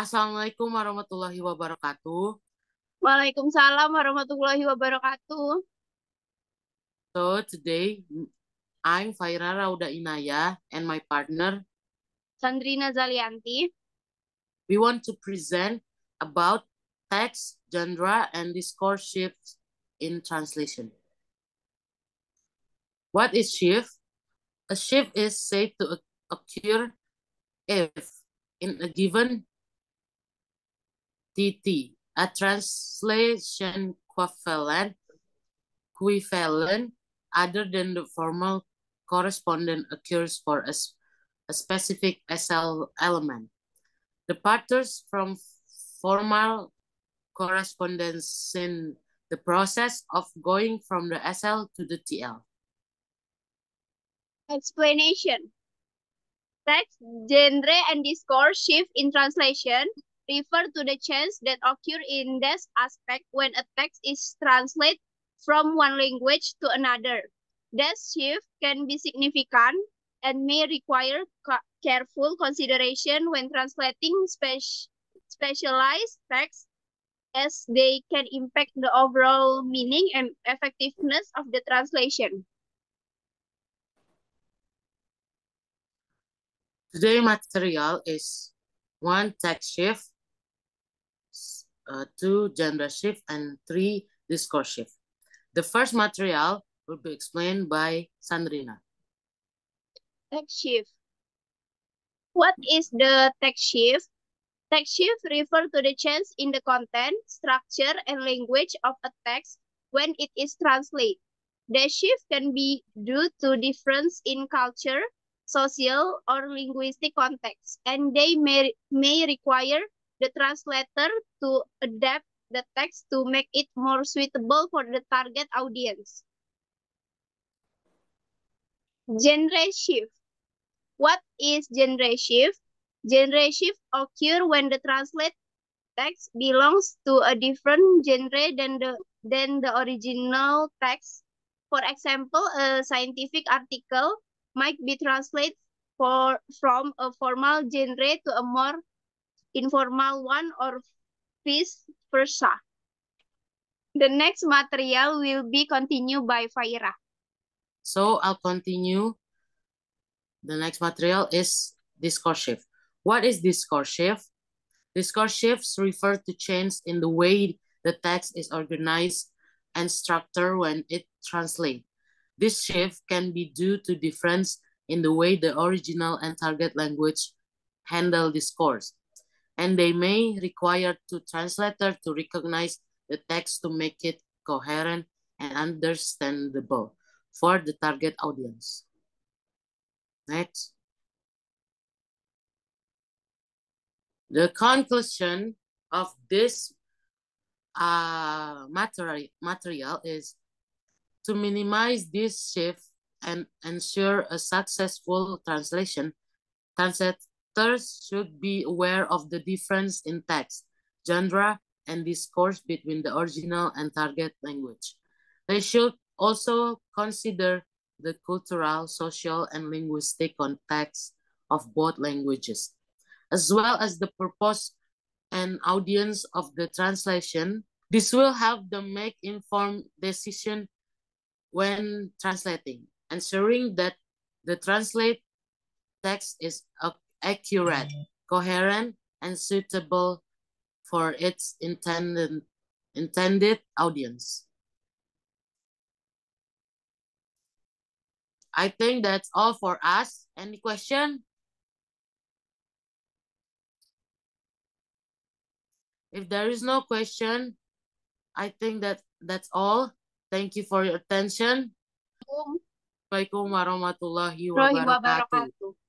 Assalamualaikum warahmatullahi wabarakatuh. Waalaikumsalam warahmatullahi wabarakatuh. So today I'm Faira Rauda Inaya and my partner Sandrina Zalianti. We want to present about text, genre, and discourse shifts in translation. What is shift? A shift is said to occur if in a given dt, a translation equivalent, equivalent other than the formal correspondent occurs for a, a specific SL element. Departures from formal correspondence in the process of going from the SL to the TL. Explanation. Text, genre, and discourse shift in translation refer to the change that occur in this aspect when a text is translated from one language to another. This shift can be significant and may require careful consideration when translating spe specialized texts as they can impact the overall meaning and effectiveness of the translation. Today material is one text shift uh, two gender shift, and three discourse shift. The first material will be explained by Sandrina. Text shift. What is the text shift? Text shift refers to the change in the content, structure, and language of a text when it is translated. The shift can be due to difference in culture, social, or linguistic context, and they may, may require the translator to adapt the text to make it more suitable for the target audience. Genre shift. What is genre shift? Genre shift occur when the translate text belongs to a different genre than the than the original text. For example, a scientific article might be translated for from a formal genre to a more informal one or vice versa. The next material will be continued by Faira. So I'll continue. The next material is discursive. What is discursive? Discursives refer to change in the way the text is organized and structured when it translates. This shift can be due to difference in the way the original and target language handle discourse and they may require two translators to recognize the text to make it coherent and understandable for the target audience. Next. The conclusion of this uh, materi material is to minimize this shift and ensure a successful translation, translate Authors should be aware of the difference in text, genre, and discourse between the original and target language. They should also consider the cultural, social, and linguistic context of both languages, as well as the purpose and audience of the translation. This will help them make informed decisions when translating, ensuring that the translate text is accurate, coherent, and suitable for its intended, intended audience. I think that's all for us. Any question? If there is no question, I think that that's all. Thank you for your attention. Assalamualaikum warahmatullahi wabarakatuh.